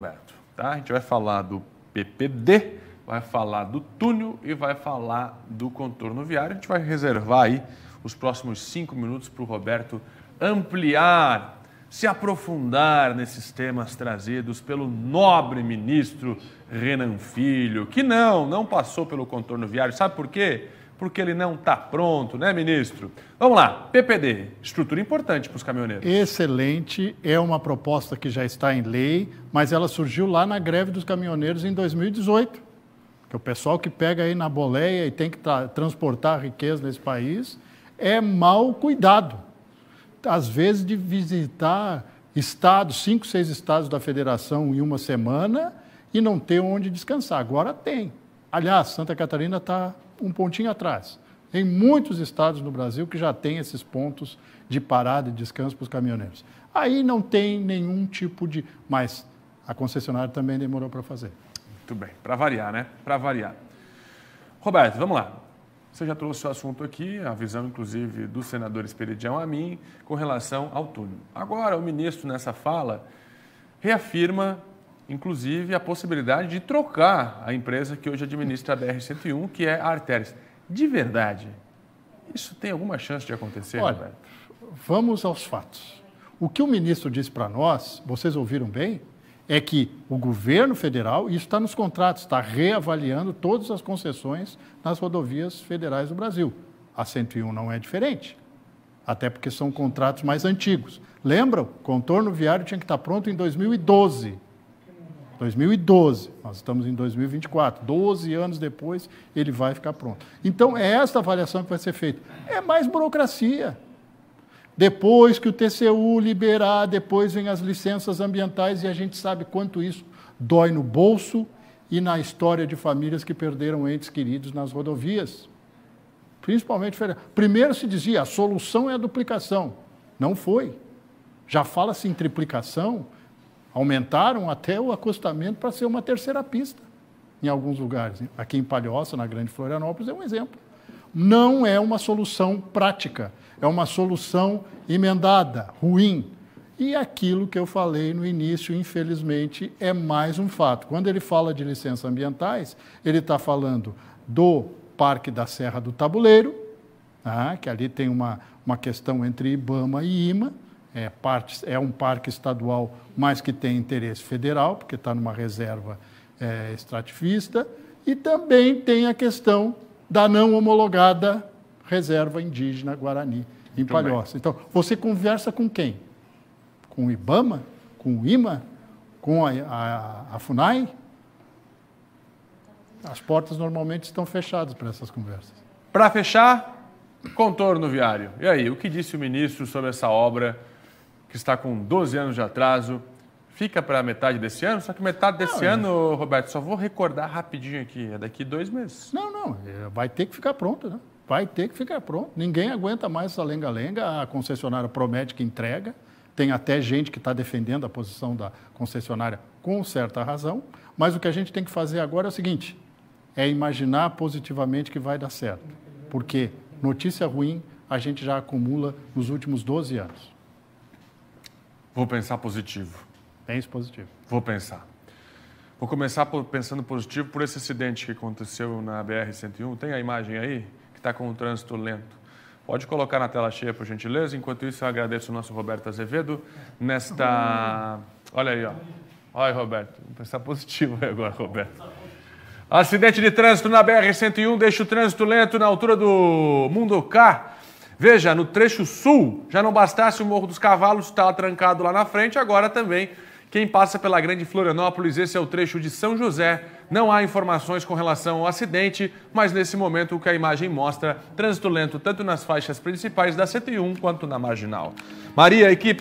Tá? A gente vai falar do PPD, vai falar do túnel e vai falar do contorno viário. A gente vai reservar aí os próximos cinco minutos para o Roberto ampliar, se aprofundar nesses temas trazidos pelo nobre ministro Renan Filho, que não, não passou pelo contorno viário. Sabe por quê? porque ele não está pronto, né, ministro? Vamos lá, PPD, estrutura importante para os caminhoneiros. Excelente, é uma proposta que já está em lei, mas ela surgiu lá na greve dos caminhoneiros em 2018. Que o pessoal que pega aí na boleia e tem que tra transportar riqueza nesse país é mal cuidado. Às vezes, de visitar estados, cinco, seis estados da federação em uma semana e não ter onde descansar. Agora tem. Aliás, Santa Catarina está um pontinho atrás. Tem muitos estados no Brasil que já têm esses pontos de parada e descanso para os caminhoneiros. Aí não tem nenhum tipo de. Mas a concessionária também demorou para fazer. Muito bem, para variar, né? Para variar. Roberto, vamos lá. Você já trouxe o assunto aqui, a visão inclusive do senador Esperidião a mim, com relação ao túnel. Agora, o ministro, nessa fala, reafirma inclusive a possibilidade de trocar a empresa que hoje administra a BR-101, que é a Arteris. De verdade, isso tem alguma chance de acontecer, Olha, Roberto? Vamos aos fatos. O que o ministro disse para nós, vocês ouviram bem, é que o governo federal, isso está nos contratos, está reavaliando todas as concessões nas rodovias federais do Brasil. A 101 não é diferente, até porque são contratos mais antigos. Lembram? contorno viário tinha que estar tá pronto em 2012. 2012, nós estamos em 2024, 12 anos depois ele vai ficar pronto. Então é esta avaliação que vai ser feita. É mais burocracia. Depois que o TCU liberar, depois vem as licenças ambientais e a gente sabe quanto isso dói no bolso e na história de famílias que perderam entes queridos nas rodovias. Principalmente federal. Primeiro se dizia a solução é a duplicação. Não foi. Já fala-se em triplicação, Aumentaram até o acostamento para ser uma terceira pista em alguns lugares. Aqui em Palhoça, na Grande Florianópolis, é um exemplo. Não é uma solução prática, é uma solução emendada, ruim. E aquilo que eu falei no início, infelizmente, é mais um fato. Quando ele fala de licenças ambientais, ele está falando do Parque da Serra do Tabuleiro, ah, que ali tem uma, uma questão entre Ibama e IMA, é, parte, é um parque estadual, mas que tem interesse federal, porque está numa reserva é, extrativista, e também tem a questão da não homologada reserva indígena Guarani, em Muito Palhoça. Bem. Então, você conversa com quem? Com o IBAMA? Com o IMA? Com a, a, a FUNAI? As portas normalmente estão fechadas para essas conversas. Para fechar, contorno viário. E aí, o que disse o ministro sobre essa obra que está com 12 anos de atraso, fica para metade desse ano, só que metade desse não, é. ano, Roberto, só vou recordar rapidinho aqui, é daqui dois meses. Não, não, é, vai ter que ficar pronto, né? Vai ter que ficar pronto. Ninguém aguenta mais essa lenga-lenga, a concessionária promete que entrega, tem até gente que está defendendo a posição da concessionária com certa razão, mas o que a gente tem que fazer agora é o seguinte, é imaginar positivamente que vai dar certo, porque notícia ruim a gente já acumula nos últimos 12 anos. Vou pensar positivo. Pense positivo. Vou pensar. Vou começar pensando positivo por esse acidente que aconteceu na BR-101. Tem a imagem aí? Que está com o trânsito lento. Pode colocar na tela cheia, por gentileza. Enquanto isso, eu agradeço o nosso Roberto Azevedo nesta... Olha aí, ó. Olha, Roberto. Vou pensar positivo agora, Roberto. Acidente de trânsito na BR-101 deixa o trânsito lento na altura do Mundo K. Veja, no trecho sul, já não bastasse o Morro dos Cavalos estar tá trancado lá na frente, agora também quem passa pela Grande Florianópolis, esse é o trecho de São José. Não há informações com relação ao acidente, mas nesse momento o que a imagem mostra, trânsito lento tanto nas faixas principais da 101 quanto na marginal. Maria, equipe.